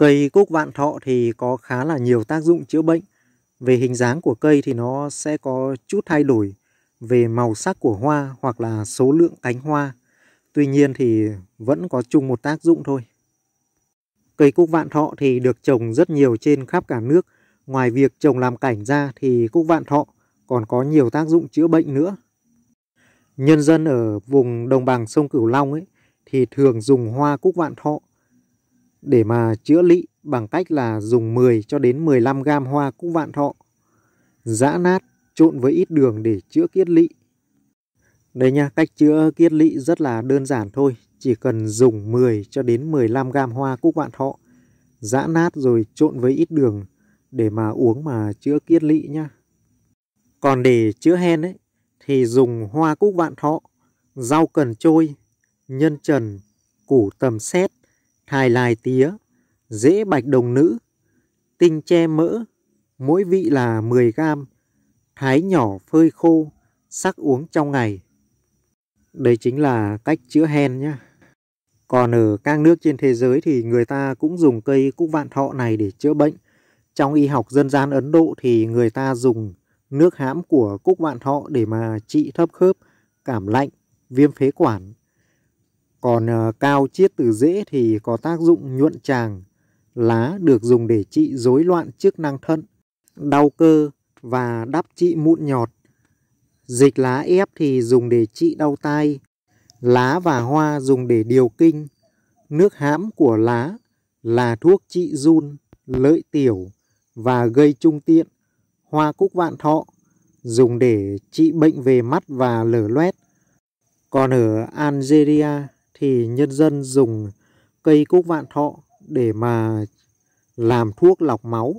Cây cúc vạn thọ thì có khá là nhiều tác dụng chữa bệnh. Về hình dáng của cây thì nó sẽ có chút thay đổi về màu sắc của hoa hoặc là số lượng cánh hoa. Tuy nhiên thì vẫn có chung một tác dụng thôi. Cây cúc vạn thọ thì được trồng rất nhiều trên khắp cả nước. Ngoài việc trồng làm cảnh ra thì cúc vạn thọ còn có nhiều tác dụng chữa bệnh nữa. Nhân dân ở vùng đồng bằng sông Cửu Long ấy thì thường dùng hoa cúc vạn thọ để mà chữa lị bằng cách là dùng 10 cho đến 15 gam hoa cúc vạn thọ, giã nát trộn với ít đường để chữa kiết lị. Đây nha, cách chữa kiết lị rất là đơn giản thôi, chỉ cần dùng 10 cho đến 15 gam hoa cúc vạn thọ, giã nát rồi trộn với ít đường để mà uống mà chữa kiết lị nha. Còn để chữa hen ấy thì dùng hoa cúc vạn thọ, rau cần trôi, nhân trần, củ tầm xét, thai lai tía, dễ bạch đồng nữ, tinh che mỡ, mỗi vị là 10 gram, thái nhỏ phơi khô, sắc uống trong ngày. Đây chính là cách chữa hen nhé. Còn ở các nước trên thế giới thì người ta cũng dùng cây cúc vạn thọ này để chữa bệnh. Trong y học dân gian Ấn Độ thì người ta dùng nước hãm của cúc vạn thọ để mà trị thấp khớp, cảm lạnh, viêm phế quản, còn ờ, cao chiết từ rễ thì có tác dụng nhuận tràng, lá được dùng để trị rối loạn chức năng thận, đau cơ và đắp trị mụn nhọt. Dịch lá ép thì dùng để trị đau tai, lá và hoa dùng để điều kinh, nước hãm của lá là thuốc trị run, lợi tiểu và gây trung tiện, hoa cúc vạn thọ dùng để trị bệnh về mắt và lở loét. Còn ở Algeria thì nhân dân dùng cây cúc vạn thọ để mà làm thuốc lọc máu